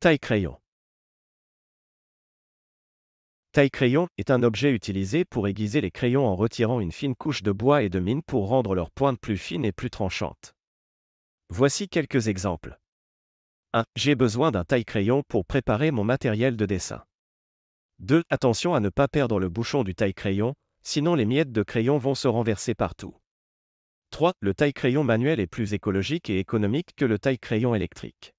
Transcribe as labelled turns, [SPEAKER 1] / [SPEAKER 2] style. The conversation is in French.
[SPEAKER 1] Taille crayon. Taille crayon est un objet utilisé pour aiguiser les crayons en retirant une fine couche de bois et de mine pour rendre leur pointe plus fine et plus tranchante. Voici quelques exemples. 1. J'ai besoin d'un taille crayon pour préparer mon matériel de dessin. 2. Attention à ne pas perdre le bouchon du taille crayon, sinon les miettes de crayon vont se renverser partout. 3. Le taille crayon manuel est plus écologique et économique que le taille crayon électrique.